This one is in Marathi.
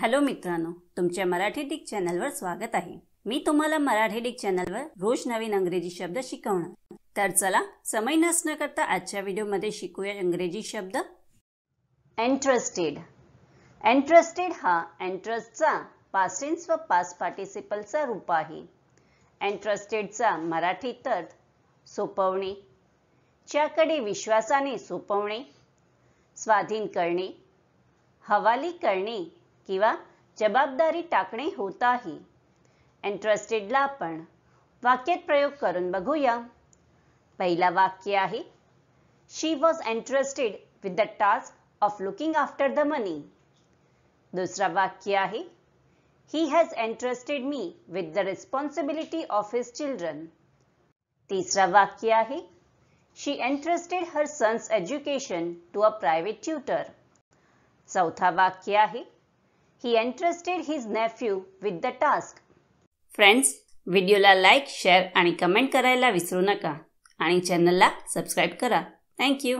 हॅलो मित्रांनो तुमच्या मराठी डिक चॅनलवर स्वागत आहे मी तुम्हाला मराठी डिक चॅनलवर रोज नवीन अंग्रेजी शब्द शिकवणार तर चला समय नसणं करता आजच्या व्हिडिओमध्ये शिकूया इंग्रजी शब्द एंट्रस्टेड एंट्रस्टेड हा एंट्रस्टचा पासिन्स व पास पार्टिसिपलचा रूप आहे एंट्रस्टेडचा मराठी तर सोपवणे च्याकडे विश्वासाने सोपवणे स्वाधीन करणे हवाली करणे किंवा जबाबदारी टाकणे होताही इंटरेस्टेडला आपण वाक्यात प्रयोग करून बघूया पहिला वाक्य आहे she was interested with the task of looking after the money दुसरा वाक्य आहे he has interested me with the responsibility of his children तिसरा वाक्य आहे she interested her sons education to a private tutor चौथा वाक्य आहे he entrusted his nephew with the task friends व्हिडिओला लाईक शेअर आणि कमेंट करायला विसरू नका आणि चॅनलला सबस्क्राईब करा थँक्यू